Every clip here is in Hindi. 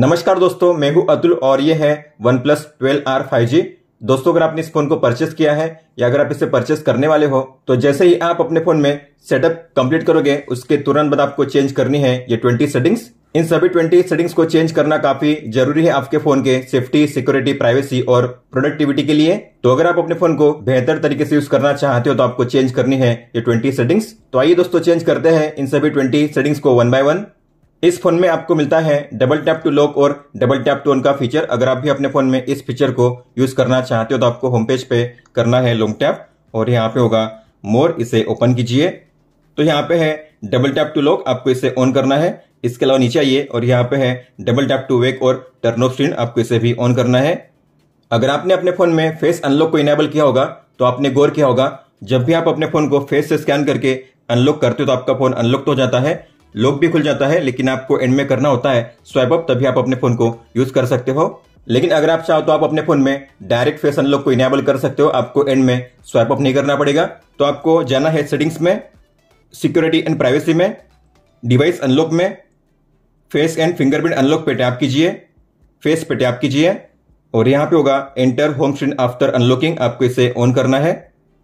नमस्कार दोस्तों मैं हूं अतुल और ये है OnePlus twelve R five G दोस्तों अगर आपने इस फोन को परचेस किया है या अगर आप इसे परचेस करने वाले हो तो जैसे ही आप अपने फोन में सेटअप कंप्लीट करोगे उसके तुरंत बाद आपको चेंज करनी है ये ट्वेंटी सेटिंग्स इन सभी ट्वेंटी सेटिंग्स को चेंज करना काफी जरूरी है आपके फोन के सेफ्टी सिक्योरिटी प्राइवेसी और प्रोडक्टिविटी के लिए तो अगर आप अपने फोन को बेहतर तरीके से यूज करना चाहते हो तो आपको चेंज करनी है ये ट्वेंटी सेटिंग्स तो आइए दोस्तों चेंज करते हैं इन सभी ट्वेंटी सेटिंग्स को वन बाय वन इस फोन में आपको मिलता है डबल टैप टू लॉक और डबल टैप टू ऑन का फीचर अगर आप भी अपने फोन में इस फीचर को यूज करना चाहते हो तो आपको होम पेज पे करना है लॉन्ग टैप और यहाँ पे होगा मोर इसे ओपन कीजिए तो यहाँ पे है डबल टैप टू लॉक आपको इसे ऑन करना है इसके अलावा नीचे आइए और यहाँ पे है डबल टैप टू वेक और टर्न ऑफ स्क्रीन आपको इसे भी ऑन करना है अगर आपने अपने फोन में फेस अनलॉक को इनेबल किया होगा तो आपने गौर किया होगा जब भी आप अपने फोन को फेस से स्कैन करके अनलॉक करते हो तो आपका फोन अनलॉक हो जाता है लॉक भी खुल जाता है लेकिन आपको एंड में करना होता है स्वाइप अप तभी आप अपने फोन को यूज कर सकते हो लेकिन अगर आप चाहो तो आप अपने फोन में डायरेक्ट फेस अनलॉक को इनेबल कर सकते हो आपको एंड में स्वाइप अप नहीं करना पड़ेगा तो आपको जाना है सेटिंग्स में सिक्योरिटी एंड प्राइवेसी में डिवाइस अनलॉक में फेस एंड फिंगरप्रिंट अनलॉक पे टैप कीजिए फेस पे टैप कीजिए और यहाँ पे होगा enter home screen after unlocking आपको इसे ऑन करना है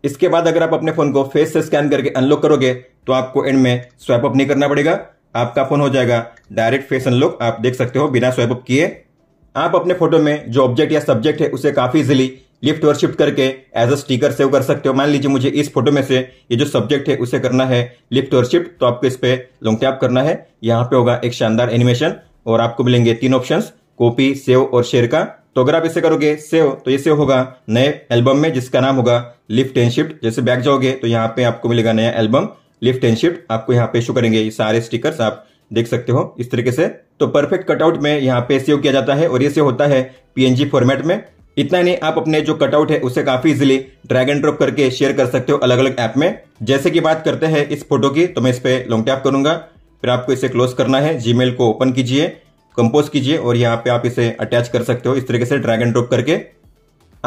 इसके बाद अगर आप अपने फोन को फेस से स्कैन करके अनलॉक करोगे तो आपको एंड में स्वैप अप नहीं करना पड़ेगा आपका फोन हो जाएगा डायरेक्ट फेस अनलॉक आप देख सकते हो बिना स्वैप अप किए आप अपने फोटो में जो ऑब्जेक्ट या सब्जेक्ट है उसे काफी इजिली लिफ्ट और शिफ्ट करके एज अ स्टीकर सेव कर सकते हो मान लीजिए मुझे इस फोटो में से ये जो सब्जेक्ट है उसे करना है लिफ्ट और शिफ्ट तो आपको इस पे लॉन्ग टैप करना है यहाँ पे होगा एक शानदार एनिमेशन और आपको मिलेंगे तीन ऑप्शन कॉपी सेव और शेयर का तो अगर आप इसे करोगे सेव तो ये सेव होगा नए एल्बम में जिसका नाम होगा लिफ्ट एंड शिफ्ट जैसे बैक जाओगे तो यहाँ पे आपको मिलेगा नया एल्बम लिफ्ट एंड शिफ्ट आपको यहाँ पे शो करेंगे ये सारे स्टिकर्स आप देख सकते हो इस तरीके से तो परफेक्ट कटआउट में यहाँ पे सेव किया जाता है और ये सेव होता है पीएनजी फॉर्मेट में इतना ही नहीं आप अपने जो कटआउट है उसे काफी इजिली ड्रैग एंड ड्रॉप करके शेयर कर सकते हो अलग अलग ऐप में जैसे कि बात करते हैं इस फोटो की तो मैं इस पे लॉन्ग टैप करूंगा फिर आपको इसे क्लोज करना है जीमेल को ओपन कीजिए कंपोज कीजिए और यहाँ पे आप इसे अटैच कर सकते हो इस तरीके से ड्रैग एंड ड्रॉप करके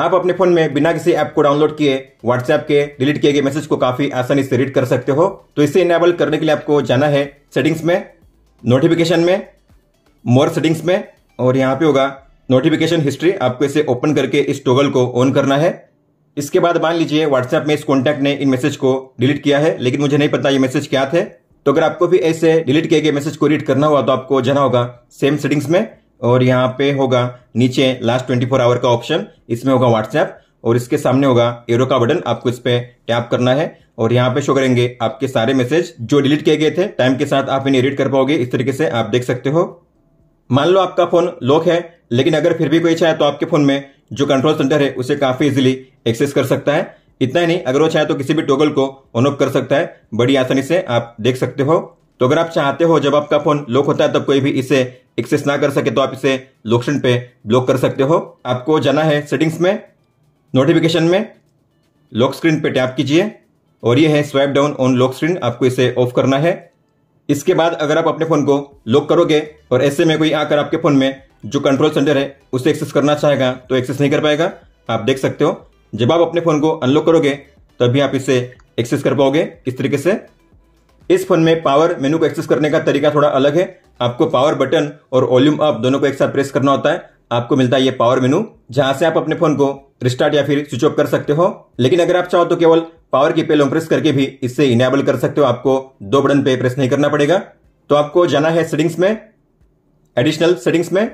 आप अपने फोन में बिना किसी ऐप को डाउनलोड किए व्हाट्सएप के डिलीट किए गए मैसेज को काफी आसानी से रीड कर सकते हो तो इसे इनेबल करने के लिए आपको जाना है सेटिंग्स में नोटिफिकेशन में मोर सेटिंग्स में और यहाँ पे होगा नोटिफिकेशन हिस्ट्री आपको इसे ओपन करके इस टोगल को ऑन करना है इसके बाद मान लीजिए व्हाट्सएप में इस कॉन्टैक्ट ने इन मैसेज को डिलीट किया है लेकिन मुझे नहीं पता ये मैसेज क्या थे तो अगर आपको भी ऐसे डिलीट किए गए मैसेज को रीड करना हुआ तो आपको जाना होगा सेम सेटिंग्स में और यहाँ पे होगा नीचे लास्ट ट्वेंटी फोर आवर का ऑप्शन इसमें होगा व्हाट्सएप और इसके सामने होगा एरो का बटन आपको इस पर टैप करना है और यहाँ पे शो करेंगे आपके सारे मैसेज जो डिलीट किए गए थे टाइम के साथ आप इन्हें रीड कर पाओगे इस तरीके से आप देख सकते हो मान लो आपका फोन लॉक है लेकिन अगर फिर भी कोई चाहे तो आपके फोन में जो कंट्रोल सेंटर है उसे काफी इजिली एक्सेस कर सकता है इतना ही नहीं अगर वो चाहे तो किसी भी टोगल को ऑन ऑफ कर सकता है बड़ी आसानी से आप देख सकते हो तो अगर आप चाहते हो जब आपका फोन लॉक होता है तब कोई भी इसे एक्सेस ना कर सके तो आप इसे लोकेशन पे ब्लॉक कर सकते हो आपको जाना है सेटिंग्स में नोटिफिकेशन में लॉक स्क्रीन पे टैप कीजिए और ये है swipe down on lock screen आपको इसे ऑफ करना है इसके बाद अगर आप अपने फ़ोन को लॉक करोगे और ऐसे में कोई आकर आपके फ़ोन में जो कंट्रोल सेंटर है उसे एक्सेस करना चाहेगा तो एक्सेस नहीं कर पाएगा आप देख सकते हो जब आप अपने फ़ोन को अनलॉक करोगे तभी आप इसे एक्सेस कर पाओगे इस तरीके से इस फोन में पावर मेनू को एक्सेस करने का तरीका थोड़ा अलग है आपको पावर बटन और वॉल्यूम अप दोनों को एक साथ प्रेस करना होता है आपको मिलता है ये पावर मेनू जहां से आप अपने फोन को रिस्टार्ट या फिर स्विच ऑफ कर सकते हो लेकिन अगर आप चाहो तो केवल पावर की पे लॉन्ग प्रेस करके भी इससे इनेबल कर सकते हो आपको दो बटन पे प्रेस नहीं करना पड़ेगा तो आपको जाना है सेटिंग्स में एडिशनल सेटिंग्स में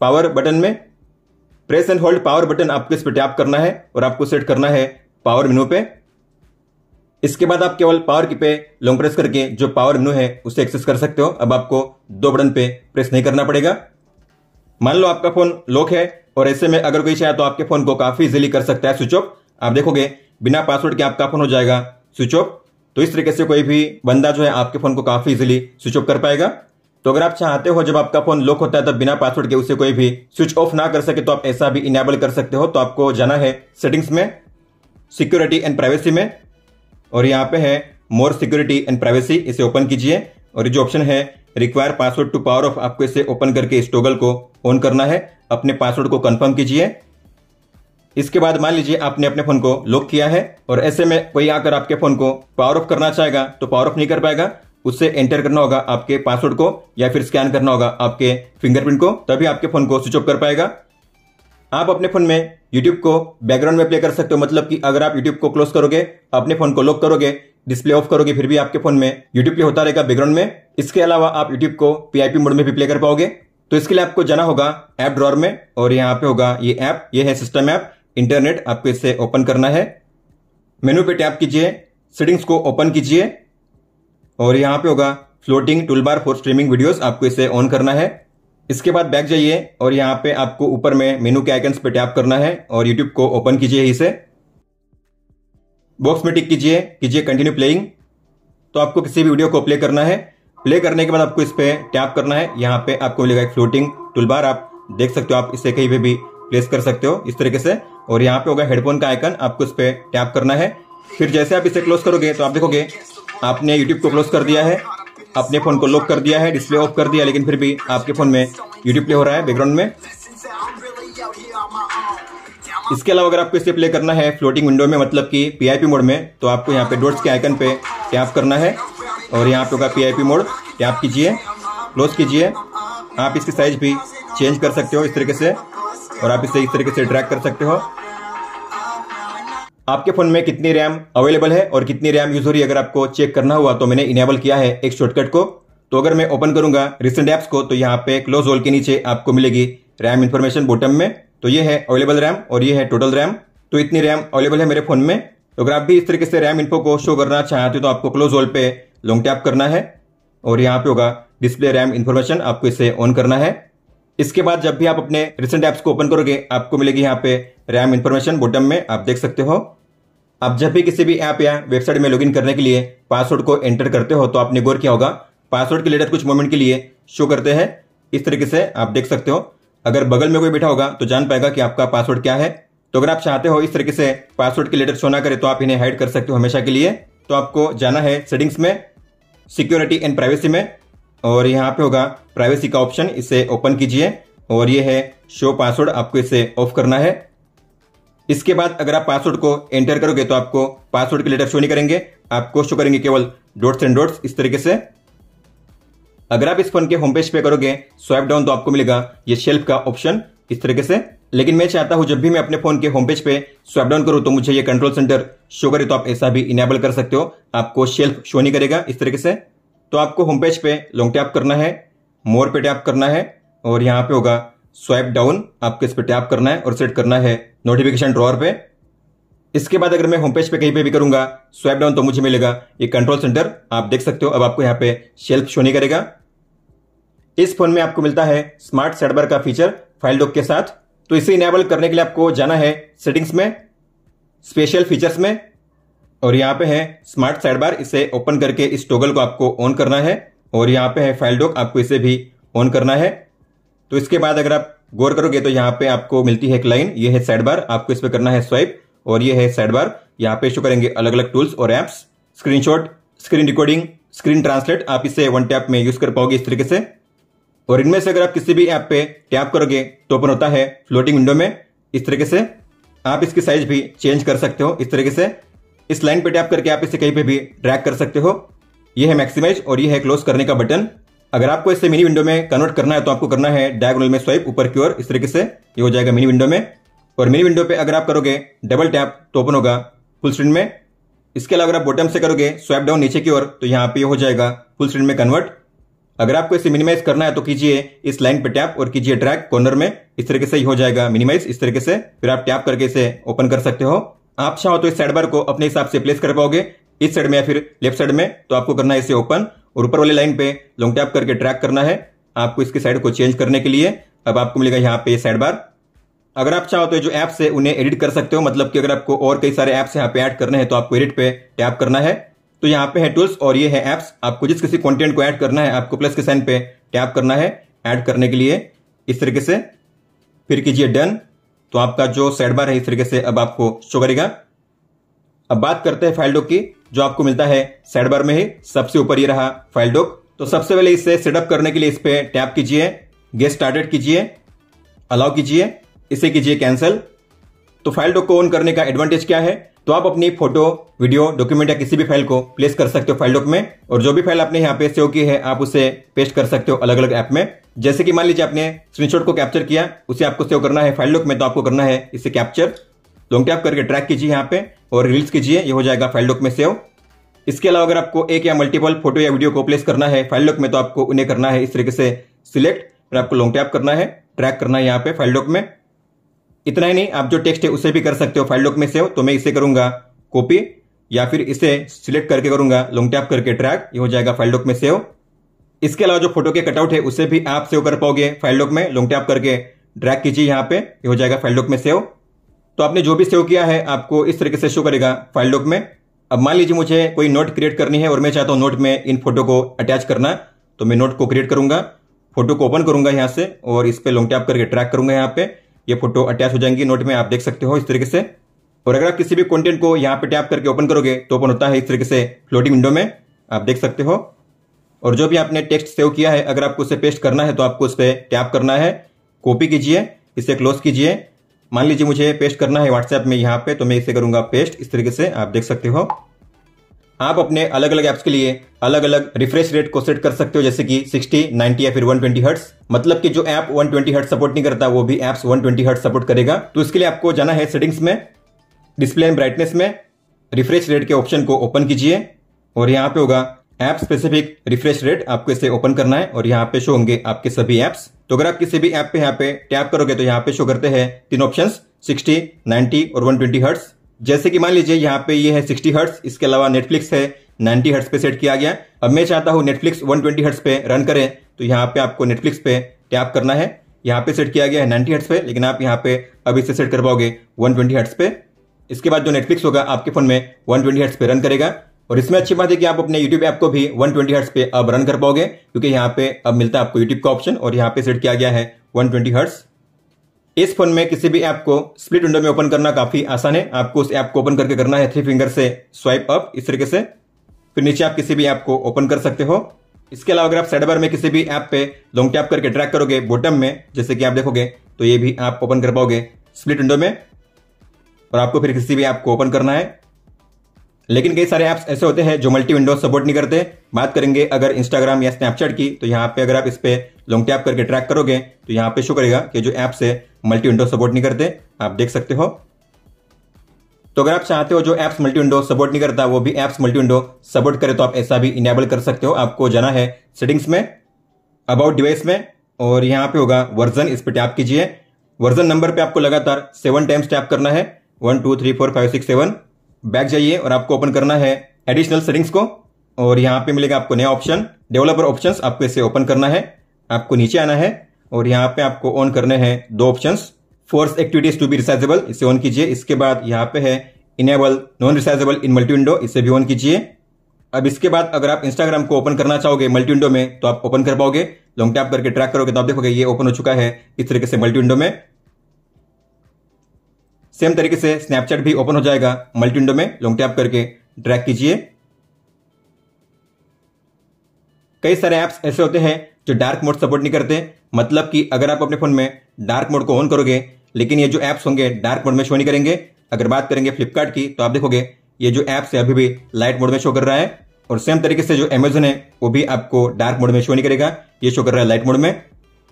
पावर बटन में press and hold power button आपको इस पर टैप करना है और आपको सेट करना है पावर मेनू पे इसके बाद आप केवल पावर की पे लॉन्ग प्रेस करके जो पावर मेनू है उसे एक्सेस कर सकते हो अब आपको दो बटन पे प्रेस नहीं करना पड़ेगा मान लो आपका फोन लॉक है और ऐसे में अगर कोई चाहे तो आपके फोन को काफी इजिली कर सकता है स्विच ऑफ आप देखोगे बिना पासवर्ड के आपका फोन हो जाएगा स्विच ऑफ तो इस तरीके से कोई भी बंदा जो है आपके फोन को काफी इजिली स्विच ऑफ कर पाएगा तो अगर आप चाहते हो जब आपका फोन लॉक होता है तब बिना पासवर्ड के उसे कोई भी स्विच ऑफ ना कर सके तो आप ऐसा भी इनेबल कर सकते हो तो आपको जाना है सेटिंग्स में सिक्योरिटी एंड प्राइवेसी में और यहाँ पे है मोर सिक्योरिटी एंड प्राइवेसी इसे ओपन कीजिए और जो ऑप्शन है require password to power off आपको इसे ओपन करके इस टोगल को ऑन करना है अपने पासवर्ड को कंफर्म कीजिए इसके बाद मान लीजिए आपने अपने फोन को लॉक किया है और ऐसे में कोई आकर आपके फोन को पावर ऑफ करना चाहेगा तो पावर ऑफ नहीं कर पाएगा उससे एंटर करना होगा आपके पासवर्ड को या फिर स्कैन करना होगा आपके फिंगरप्रिंट को तभी आपके फोन को स्विच ऑफ कर पाएगा आप अपने फोन में यूट्यूब को बैकग्राउंड में प्ले कर सकते हो मतलब कि अगर आप यूट्यूब को क्लोज करोगे अपने फोन को लॉक करोगे डिस्प्ले ऑफ करोगे फिर भी आपके फोन में यूट्यूब प्ले होता रहेगा बैकग्राउंड में इसके अलावा आप यूट्यूब को पीआईपी मोड में भी प्ले कर पाओगे तो इसके लिए आपको जाना होगा ऐप ड्रॉर में और यहाँ पे होगा ये ऐप ये है सिस्टम ऐप इंटरनेट आपको इसे ओपन करना है मेन्यू पे टैप कीजिए सेटिंग्स को ओपन कीजिए और यहाँ पे होगा floating tool bar for streaming videos आपको इसे ऑन करना है इसके बाद बैक जाइए और यहाँ पे आपको ऊपर में मेनू के आइकन्स पे टैप करना है और यूट्यूब को ओपन कीजिए इसे बॉक्स में टिक कीजिए कीजिए कंटिन्यू प्लेइंग तो आपको किसी भी वीडियो को प्ले करना है प्ले करने के बाद आपको इस पर टैप करना है यहाँ पे आपको मिलेगा एक फ्लोटिंग टूल बार आप देख सकते हो आप इसे कहीं पे भी प्लेस कर सकते हो इस तरीके से और यहाँ पे होगा हेडफोन का आइकन आपको इस पर टैप करना है फिर जैसे आप इसे क्लोज करोगे तो आप देखोगे आपने यूट्यूब को क्लोज कर दिया है अपने फ़ोन को लॉक कर दिया है डिस्प्ले ऑफ कर दिया लेकिन फिर भी आपके फ़ोन में यूट्यूब प्ले हो रहा है बैकग्राउंड में इसके अलावा अगर आपको इसे प्ले करना है फ्लोटिंग विंडो में मतलब कि पीआईपी मोड में तो आपको यहाँ पे डोट्स के आइकन पे टैप करना है और यहाँ पे होगा पी मोड टैप कीजिए क्लोज कीजिए आप इसकी साइज भी चेंज कर सकते हो इस तरीके से और आप इसे इस तरीके से ड्रैग कर सकते हो आपके फोन में कितनी रैम अवेलेबल है और कितनी रैम यूज हो रही है अगर आपको चेक करना हुआ तो मैंने इनेबल किया है एक शॉर्टकट को तो अगर मैं ओपन करूंगा रिसेंट एप्स को तो यहाँ पे क्लोज होल के नीचे आपको मिलेगी रैम इन्फॉर्मेशन बोटम में तो ये है अवेलेबल रैम और ये है टोटल रैम तो इतनी रैम अवेलेबल है मेरे फोन में तो अगर आप भी इस तरीके से रैम इन्फो को शो करना चाहते हो तो आपको क्लोज होल पे लॉन्ग टैप करना है और यहाँ पे होगा डिस्प्ले रैम इन्फॉर्मेशन आपको इसे ऑन करना है इसके बाद जब भी आप अपने रिसेंट ऐप्स को ओपन करोगे आपको मिलेगी यहाँ पे रैम इन्फॉर्मेशन बॉटम में आप देख सकते हो आप जब भी किसी भी ऐप या वेबसाइट में लॉगिन करने के लिए पासवर्ड को एंटर करते हो तो आपने गौर किया होगा पासवर्ड के लेटर कुछ मोमेंट के लिए शो करते हैं इस तरीके से आप देख सकते हो अगर बगल में कोई बैठा होगा तो जान पाएगा कि आपका पासवर्ड क्या है तो अगर आप चाहते हो इस तरीके से पासवर्ड के लेटर शो ना करे तो आप इन्हें हाइड कर सकते हो हमेशा के लिए तो आपको जाना है सेटिंग्स में सिक्योरिटी एंड प्राइवेसी में और यहाँ पे होगा प्राइवेसी का ऑप्शन इसे ओपन कीजिए और ये है शो पासवर्ड आपको इसे ऑफ करना है इसके बाद अगर आप पासवर्ड को एंटर करोगे तो आपको पासवर्ड के लेटर शो नहीं करेंगे आपको शो करेंगे केवल डॉट्स एंड डॉट्स इस तरीके से अगर आप इस फोन के होम पेज पे करोगे स्वाइप डाउन तो आपको मिलेगा ये शेल्फ का ऑप्शन इस तरीके से लेकिन मैं चाहता हूं जब भी मैं अपने फोन के होम पेज पे स्वाइप डाउन करूं तो मुझे ये कंट्रोल सेंटर शो करे तो आप ऐसा भी इनेबल कर सकते हो आपको शेल्फ शो नहीं करेगा इस तरीके से तो आपको होम पेज पे लॉन्ग टैप करना है मोर पे टैप करना है और यहाँ पे होगा स्वाइप डाउन आपको इस पर टैप करना है और सेट करना है नोटिफिकेशन ड्रॉर पे इसके बाद अगर मैं होम पेज पे कहीं पे भी करूंगा स्वाइप डाउन तो मुझे मिलेगा ये कंट्रोल सेंटर आप देख सकते हो अब आपको यहाँ पे शेल्फ शो नहीं करेगा इस फोन में आपको मिलता है स्मार्ट सेटबर का फीचर फाइल डॉक के साथ तो इसे इनेबल करने के लिए आपको जाना है सेटिंग्स में स्पेशल फीचर्स में और यहाँ पे है स्मार्ट साइड बार इसे ओपन करके इस टोगल को आपको ऑन करना है और यहाँ पे है फाइल डॉक आपको इसे भी ऑन करना है तो इसके बाद अगर आप गौर करोगे तो यहाँ पे आपको मिलती है एक लाइन ये है साइड बार आपको इस पर करना है स्वाइप और ये है साइड बार यहाँ पे शो करेंगे अलग अलग टूल्स और apps screenshot screen recording screen translate आप इसे वन टैप में यूज कर पाओगे इस तरीके से और इनमें से अगर आप किसी भी ऐप पे टैप करोगे तो ओपन होता है फ्लोटिंग विंडो में इस तरीके से आप इसकी साइज भी चेंज कर सकते हो इस तरीके से इस लाइन पे टैप करके आप इसे कहीं पे भी ड्रैग कर सकते हो यह है मैक्सिमाइज और यह है क्लोज करने का बटन अगर आपको इसे मिनी विंडो में कन्वर्ट करना है तो आपको करना है डायगोनल में स्वाइप ऊपर की ओर इस तरीके से ये हो जाएगा मिनी विंडो में और मिनी विंडो पे अगर आप करोगे डबल टैप तो ओपन होगा फुल स्क्रीन में इसके अलावा आप बॉटम से करोगे स्वाइप डाउन नीचे की ओर तो यहाँ पे हो जाएगा फुल स्क्रीन में कन्वर्ट अगर आपको इसे मिनिमाइज करना है तो कीजिए इस लाइन पे टैप और कीजिए ट्रैक कॉर्नर में इस तरीके से ही हो जाएगा मिनिमाइज इस तरीके से फिर आप टैप करके इसे ओपन कर सकते हो आप चाहो तो इस साइड बार को अपने हिसाब से प्लेस कर पाओगे इस साइड में या फिर लेफ्ट साइड में तो आपको करना है इसे ओपन और ऊपर वाली लाइन पे लॉन्ग टैप करके ट्रैक करना है आपको इसके साइड को चेंज करने के लिए अब आपको मिलेगा यहाँ पे साइड बार अगर आप चाहो तो जो एप्स है उन्हें एडिट कर सकते हो मतलब कि अगर आपको और कई सारे एप्स यहाँ पे ऐड करने हैं तो आपको एडिट पे टैप करना है तो यहाँ पे है टूल्स और ये है एप्स आपको जिस किसी कंटेंट को ऐड करना है आपको प्लस के साइन पे टैप करना है ऐड करने के लिए इस तरीके से फिर कीजिए डन तो आपका जो साइड बार है इस तरीके से अब आपको शो करेगा अब बात करते हैं फाइल डॉक की जो आपको मिलता है साइड बार में ही सबसे ऊपर ये रहा फाइल डॉक तो सबसे पहले इसे सेटअप करने के लिए इस पर टैप कीजिए गेट स्टार्टेड कीजिए अलाउ कीजिए इसे कीजिए कैंसिल तो फाइल डॉक को ऑन करने का एडवांटेज क्या है तो आप अपनी फोटो वीडियो डॉक्यूमेंट या किसी भी फाइल को प्लेस कर सकते हो फाइल डॉक में और जो भी फाइल आपने यहाँ पे सेव की है आप उसे पेस्ट कर सकते हो अलग अलग ऐप में जैसे कि मान लीजिए आपने स्क्रीनशॉट को कैप्चर किया उसे आपको सेव करना है फाइल डॉक में तो आपको करना है इसे कैप्चर लॉन्ग तो टैप करके ट्रैक कीजिए यहाँ पे और रिलीज कीजिए ये हो जाएगा फाइल डॉक में सेव इसके अलावा अगर आपको एक या मल्टीपल फोटो या वीडियो को प्लेस करना है फाइल डॉक में तो आपको उन्हें करना है इस तरीके से सिलेक्ट फिर आपको लॉन्ग टैप करना है ट्रैक करना है यहाँ पे फाइल डॉक में इतना ही नहीं आप जो टेक्स्ट है उसे भी कर सकते हो फाइल डॉक में सेव तो मैं इसे करूंगा कॉपी या फिर इसे सिलेक्ट करके करूंगा लॉन्ग टैप करके ट्रैक ये हो जाएगा फाइल डॉक में सेव इसके अलावा जो फोटो के कटआउट है उसे भी आप सेव कर पाओगे फाइल डॉक में लॉन्ग टैप करके ड्रैग कीजिए यहाँ पे ये हो जाएगा फाइल डॉक में सेव तो आपने जो भी सेव किया है आपको इस तरीके से शो करेगा फाइल डॉक में अब मान लीजिए मुझे कोई नोट क्रिएट करनी है और मैं चाहता हूँ नोट में इन फोटो को अटैच करना तो मैं नोट को क्रिएट करूंगा फोटो को ओपन करूंगा यहाँ से और इस पर लॉन्ग टैप करके ट्रैक करूंगा यहाँ पे ये फोटो अटैच हो जाएंगी नोट में आप देख सकते हो इस तरीके से और अगर आप किसी भी कंटेंट को यहाँ पे टैप करके ओपन करोगे तो ओपन होता है इस तरीके से फ्लोटिंग विंडो में आप देख सकते हो और जो भी आपने टेक्स्ट सेव किया है अगर आपको उसे पेस्ट करना है तो आपको उस पर टैप करना है कॉपी कीजिए इसे क्लोज कीजिए मान लीजिए मुझे पेस्ट करना है व्हाट्सएप में यहाँ पे तो मैं इसे करूंगा पेस्ट इस तरीके से आप देख सकते हो आप अपने अलग अलग एप्स के लिए अलग अलग रिफ्रेश रेट को सेट कर सकते हो जैसे कि 60, 90 या फिर 120 ट्वेंटी हर्ट्स मतलब कि जो ऐप 120 ट्वेंटी सपोर्ट नहीं करता वो भी एप्स 120 ट्वेंटी सपोर्ट करेगा तो इसके लिए आपको जाना है सेटिंग्स में डिस्प्ले एंड ब्राइटनेस में रिफ्रेश रेट के ऑप्शन को ओपन कीजिए और यहाँ पे होगा ऐप स्पेसिफिक रिफ्रेश रेट आपको इसे ओपन करना है और यहाँ पे शो होंगे आपके सभी एप्स तो अगर आप किसी भी ऐप पे यहाँ पे टैप करोगे तो यहाँ पे शो करते हैं तीन ऑप्शन सिक्सटी नाइनटी और वन ट्वेंटी जैसे कि मान लीजिए यहाँ पे ये है सिक्सटी हर्ट्स इसके अलावा नेटफ्लिक्स है नाइन्टी हर्ट्स पे सेट किया गया अब मैं चाहता हूँ नेटफ्लिक्स वन ट्वेंटी पे रन करें तो यहाँ पे आपको नेटफ्लिक्स पे टैप करना है यहाँ पे सेट किया गया है नाइन्टी हर्ट्स पे लेकिन आप यहाँ पे अब इसे सेट कर पाओगे वन ट्वेंटी पे इसके बाद जो नेटफ्लिक्स होगा आपके फोन में वन ट्वेंटी पे रन करेगा और इसमें अच्छी बात है कि आप अपने यूट्यूब ऐप को भी 120 ट्वेंटी पे अब रन कर पाओगे क्योंकि यहाँ पे अब मिलता है आपको यूट्यूब का ऑप्शन और यहाँ पे सेट किया गया है 120 ट्वेंटी इस फोन में किसी भी ऐप को स्प्लिट विंडो में ओपन करना काफी आसान है आपको उस ऐप को ओपन करके करना है थ्री फिंगर से स्वाइप अप इस तरीके से फिर नीचे आप किसी भी ऐप को ओपन कर सकते हो इसके अलावा अगर आप साइड बार में किसी भी ऐप पे लॉन्ग टैप करके ट्रैक करोगे बॉटम में जैसे कि आप देखोगे तो ये भी आप ओपन कर पाओगे स्प्लिट विंडो में और आपको फिर किसी भी ऐप को ओपन करना है लेकिन कई सारे ऐप्स ऐसे होते हैं जो मल्टी विंडोज सपोर्ट नहीं करते बात करेंगे अगर इंस्टाग्राम या स्नैपचैट की तो यहाँ पे अगर आप इस पर लॉन्ग टैप करके ट्रैक करोगे तो यहाँ पे शो करेगा कि जो ऐप्स है मल्टी विंडोज सपोर्ट नहीं करते आप देख सकते हो तो अगर आप चाहते हो जो ऐप्स मल्टी विंडो सपोर्ट नहीं करता वो भी ऐप्स मल्टी विंडो सपोर्ट करे तो आप ऐसा भी इनेबल कर सकते हो आपको जाना है सेटिंग्स में अबाउट डिवाइस में और यहाँ पे होगा वर्जन इस पर टैप कीजिए वर्जन नंबर पे आपको लगातार सेवन टाइम्स टैप करना है one two three four five six seven back जाइए और आपको ओपन करना है एडिशनल सेटिंग्स को और यहाँ पे मिलेगा आपको नया ऑप्शन डेवलपर ऑप्शंस आपको इसे ओपन करना है आपको नीचे आना है और यहाँ पे आपको ऑन करने हैं दो options force activities to be resizable इसे ऑन कीजिए इसके बाद यहाँ पे है enable non resizable in multi window इसे भी ऑन कीजिए अब इसके बाद अगर आप इंस्टाग्राम को ओपन करना चाहोगे मल्टी विंडो में तो आप ओपन कर पाओगे लॉन्ग टैप करके ट्रैक करोगे तो आप देखोगे ये ओपन हो चुका है इस तरीके से मल्टी विंडो में सेम तरीके से स्नैपचैट भी ओपन हो जाएगा मल्टी विंडो में लॉन्ग टैप करके ड्रैग कीजिए कई सारे ऐप्स ऐसे होते हैं जो डार्क मोड सपोर्ट नहीं करते मतलब कि अगर आप अपने फोन में डार्क मोड को ऑन करोगे लेकिन ये जो ऐप्स होंगे डार्क मोड में शो नहीं करेंगे अगर बात करेंगे फ्लिपकार्ट की तो आप देखोगे ये जो ऐप्स है अभी भी लाइट मोड में शो कर रहा है और सेम तरीके से जो एमेजोन है वो भी आपको डार्क मोड में शो नहीं करेगा ये शो कर रहा है लाइट मोड में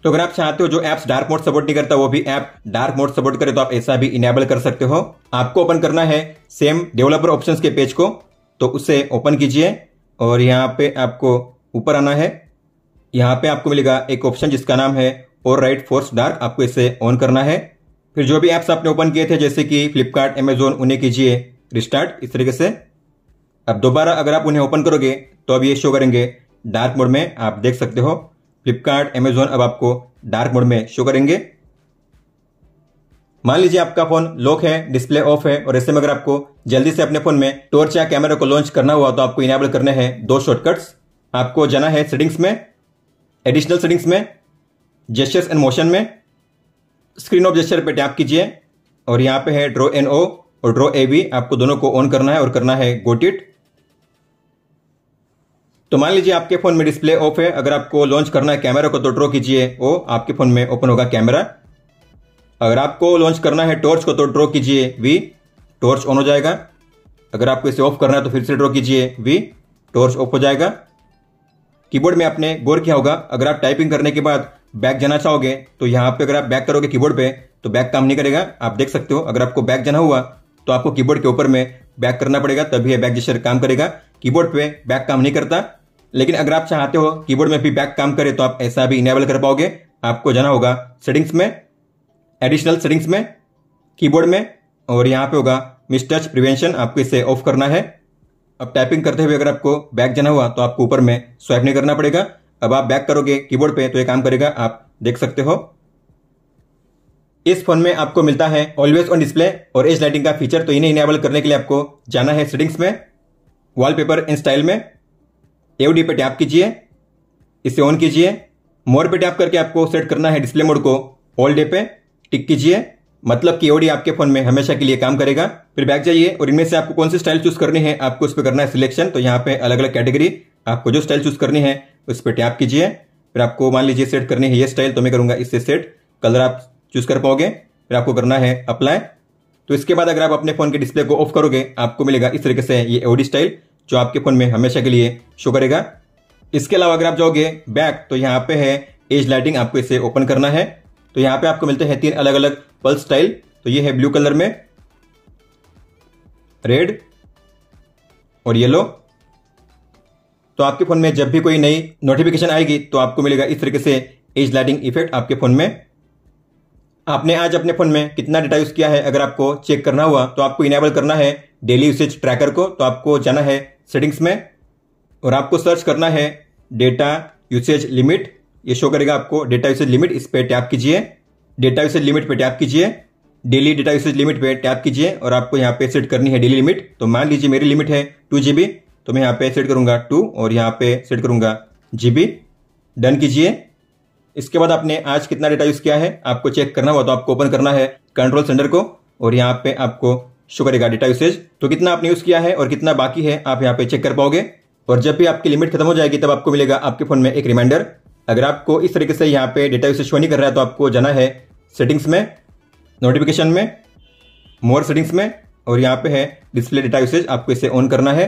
तो अगर आप चाहते हो जो एप्स डार्क मोड सपोर्ट नहीं करता वो भी ऐप डार्क मोड सपोर्ट करे तो आप ऐसा भी इनेबल कर सकते हो आपको ओपन करना है सेम डेवलपर ऑप्शंस के पेज को तो उसे ओपन कीजिए और यहाँ पे आपको ऊपर आना है यहाँ पे आपको मिलेगा एक ऑप्शन जिसका नाम है और राइट फोर्स डार्क आपको इसे ऑन करना है फिर जो भी एप्स आपने ओपन किए थे जैसे कि फ्लिपकार्ट एमेजोन उन्हें कीजिए रिस्टार्ट इस तरीके से अब दोबारा अगर आप उन्हें ओपन करोगे तो अब ये शो करेंगे डार्क मोड में आप देख सकते हो फ्लिपकार्ट एमेजोन अब आपको डार्क मोड में शो करेंगे मान लीजिए आपका फोन लॉक है डिस्प्ले ऑफ है और ऐसे में अगर आपको जल्दी से अपने फोन में टॉर्च या कैमरा को लॉन्च करना हुआ तो आपको इनेबल करने हैं दो शॉर्टकट्स आपको जाना है सेटिंग्स में एडिशनल सेटिंग्स में जेस्टर्स एंड मोशन में स्क्रीन ऑफ जेस्टर पे टैप कीजिए और यहाँ पे है ड्रो एन ओ और ड्रो ए बी आपको दोनों को ऑन करना है और करना है गोटिट तो मान लीजिए आपके फोन में डिस्प्ले ऑफ है अगर आपको लॉन्च करना है कैमरा को तो ड्रॉ कीजिए ओ आपके फोन में ओपन होगा कैमरा अगर आपको लॉन्च करना है टॉर्च को तो ड्रॉ कीजिए वी टॉर्च ऑन हो जाएगा अगर आपको इसे ऑफ करना है तो फिर से ड्रॉ कीजिए वी टॉर्च ऑफ हो जाएगा कीबोर्ड में आपने गौर किया होगा अगर आप टाइपिंग करने के बाद बैक जाना चाहोगे तो यहाँ पे अगर आप बैक करोगे कीबोर्ड पे तो बैक काम नहीं करेगा आप देख सकते हो अगर आपको बैक जाना हुआ तो आपको कीबोर्ड के ऊपर में बैक करना पड़ेगा तभी यह बैक जैसे काम करेगा कीबोर्ड पे बैक काम नहीं करता लेकिन अगर आप चाहते हो कीबोर्ड में भी बैक काम करे तो आप ऐसा भी इनेबल कर पाओगे आपको जाना होगा सेटिंग्स में एडिशनल सेटिंग्स में कीबोर्ड में और यहाँ पे होगा टच प्रिवेंशन आपको इसे ऑफ करना है अब टाइपिंग करते हुए अगर आपको बैक जाना हुआ तो आपको ऊपर में स्वाइप नहीं करना पड़ेगा अब आप बैक करोगे कीबोर्ड पे तो ये काम करेगा आप देख सकते हो इस फोन में आपको मिलता है ऑलवेज ऑन डिस्प्ले और एज लाइटिंग का फीचर तो इन्हें इनेबल करने के लिए आपको जाना है सेटिंग्स में वॉलपेपर इन स्टाइल में एवडी पे टैप कीजिए इसे ऑन कीजिए मोर पे टैप करके आपको सेट करना है डिस्प्ले मोड को ऑल डे पे टिक कीजिए मतलब कि एवडी आपके फोन में हमेशा के लिए काम करेगा फिर बैक जाइए और इनमें से आपको कौन सी स्टाइल चूज करनी है आपको उस पर करना है सिलेक्शन तो यहाँ पे अलग अलग कैटेगरी आपको जो स्टाइल चूज करनी है उस पर टैप कीजिए फिर आपको मान लीजिए सेट करनी है ये स्टाइल तो मैं करूंगा इससे सेट कलर आप चूज कर पाओगे फिर आपको करना है अप्लाई तो इसके बाद अगर आप अपने फोन के डिस्प्ले को ऑफ करोगे आपको मिलेगा इस तरीके से ये एवडी स्टाइल जो आपके फ़ोन में हमेशा के लिए शो करेगा इसके अलावा अगर आप जाओगे बैक तो यहाँ पे है एज लाइटिंग आपको इसे ओपन करना है तो यहाँ पे आपको मिलते हैं तीन अलग अलग पल्स स्टाइल तो ये है ब्लू कलर में रेड और येलो तो आपके फ़ोन में जब भी कोई नई नोटिफिकेशन आएगी तो आपको मिलेगा इस तरीके से एज लाइटिंग इफेक्ट आपके फ़ोन में आपने आज अपने फ़ोन में कितना डेटा यूज़ किया है अगर आपको चेक करना हुआ तो आपको इनेबल करना है डेली यूसेज ट्रैकर को तो आपको जाना है सेटिंग्स में और आपको सर्च करना है डेटा यूसेज लिमिट ये शो करेगा आपको डेटा यूसेज लिमिट इस पर टैप कीजिए डेटा यूसेज लिमिट पे टैप कीजिए डेली डेटा यूसेज लिमिट पे टैप कीजिए और आपको यहाँ पे सेट करनी है डेली लिमिट तो मान लीजिए मेरी लिमिट है टू जीबी तो मैं यहाँ पे सेट करूंगा टू और यहाँ पे सेट जी जीबी डन कीजिए इसके बाद आपने आज कितना डेटा यूज़ किया है आपको चेक करना हुआ तो आपको ओपन करना है कंट्रोल सेंटर को और यहाँ पे आपको शुगर का डेटा यूसेज तो कितना आपने यूज किया है और कितना बाकी है आप यहाँ पे चेक कर पाओगे और जब भी आपकी लिमिट खत्म हो जाएगी तब आपको मिलेगा आपके फोन में एक रिमाइंडर अगर आपको इस तरीके से यहाँ पे डेटा यूसेज शो नहीं कर रहा है तो आपको जाना है सेटिंग्स में नोटिफिकेशन में मोर सेटिंग्स में और यहाँ पे है डिस्प्ले डेटा यूसेज आपको इसे ऑन करना है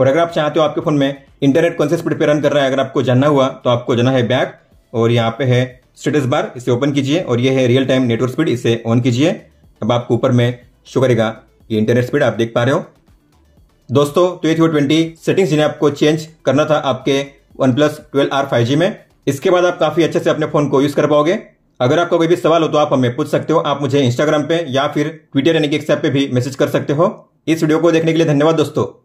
और अगर आप चाहते हो आपके फोन में इंटरनेट कौन से स्पीड पे रन कर रहा है अगर आपको जानना हुआ तो आपको जाना है बैक और यहाँ पे है स्टेटस बार इसे ओपन कीजिए और ये है रियल टाइम नेटवर्क स्पीड इसे ऑन कीजिए अब आपको ऊपर में शो करेगा ये इंटरनेट स्पीड आप देख पा रहे हो दोस्तों तो ये थी वो ट्वेंटी सेटिंग्स जिन्हें आपको चेंज करना था आपके OnePlus twelve R five G में इसके बाद आप काफ़ी अच्छे से अपने फ़ोन को यूज़ कर पाओगे अगर आपका कोई भी सवाल हो तो आप हमें पूछ सकते हो आप मुझे इंस्टाग्राम पे या फिर ट्विटर यानी कि एक्सएप पे भी मैसेज कर सकते हो इस वीडियो को देखने के लिए धन्यवाद दोस्तों